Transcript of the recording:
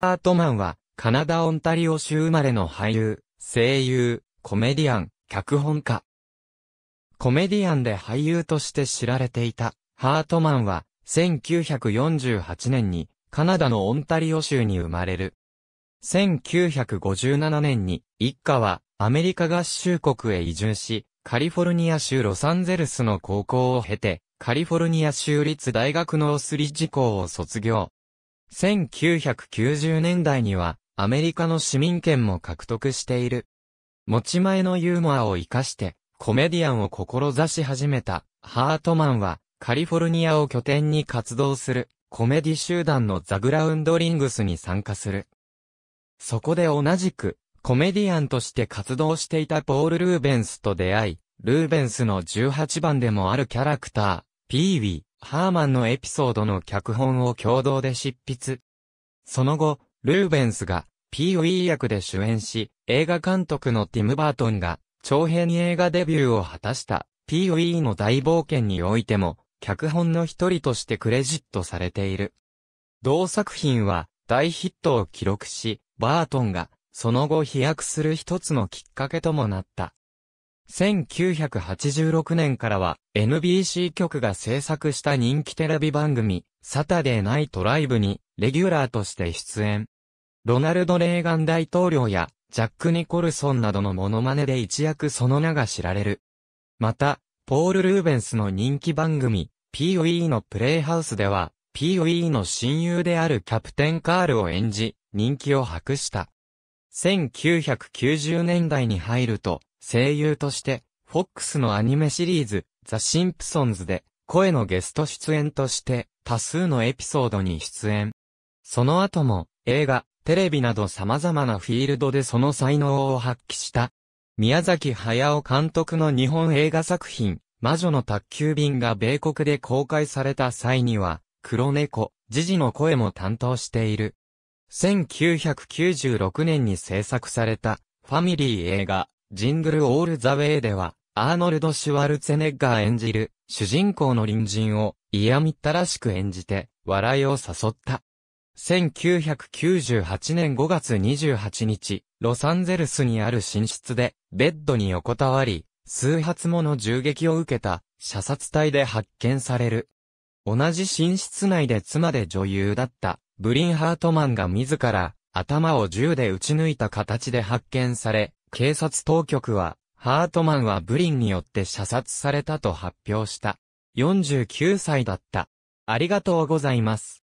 アートマンは、カナダ・オンタリオ州生まれの俳優、声優、コメディアン、脚本家。コメディアンで俳優として知られていた、ハートマンは、1948年に、カナダのオンタリオ州に生まれる。1957年に、一家は、アメリカ合衆国へ移住し、カリフォルニア州ロサンゼルスの高校を経て、カリフォルニア州立大学のオスリッジ校を卒業。1990年代には、アメリカの市民権も獲得している。持ち前のユーモアを活かして、コメディアンを志し始めた、ハートマンは、カリフォルニアを拠点に活動する、コメディ集団のザグラウンドリングスに参加する。そこで同じく、コメディアンとして活動していたポール・ルーベンスと出会い、ルーベンスの18番でもあるキャラクター、ピーウィー、ハーマンのエピソードの脚本を共同で執筆。その後、ルーベンスが P. o e 役で主演し、映画監督のティム・バートンが長編映画デビューを果たした P. o e の大冒険においても、脚本の一人としてクレジットされている。同作品は大ヒットを記録し、バートンがその後飛躍する一つのきっかけともなった。1986年からは NBC 局が制作した人気テレビ番組サタデーナイトライブにレギュラーとして出演。ロナルド・レーガン大統領やジャック・ニコルソンなどのモノマネで一躍その名が知られる。また、ポール・ルーベンスの人気番組 POE のプレイハウスでは POE の親友であるキャプテン・カールを演じ人気を博した。1990年代に入ると、声優として、フォックスのアニメシリーズ、ザ・シンプソンズで、声のゲスト出演として、多数のエピソードに出演。その後も、映画、テレビなど様々なフィールドでその才能を発揮した。宮崎駿監督の日本映画作品、魔女の宅急便が米国で公開された際には、黒猫、ジジの声も担当している。1996年に制作された、ファミリー映画、ジングルオールザウェイでは、アーノルド・シュワルツェネッガー演じる、主人公の隣人を嫌みったらしく演じて、笑いを誘った。1998年5月28日、ロサンゼルスにある寝室で、ベッドに横たわり、数発もの銃撃を受けた、射殺隊で発見される。同じ寝室内で妻で女優だった、ブリンハートマンが自ら、頭を銃で撃ち抜いた形で発見され、警察当局は、ハートマンはブリンによって射殺されたと発表した。49歳だった。ありがとうございます。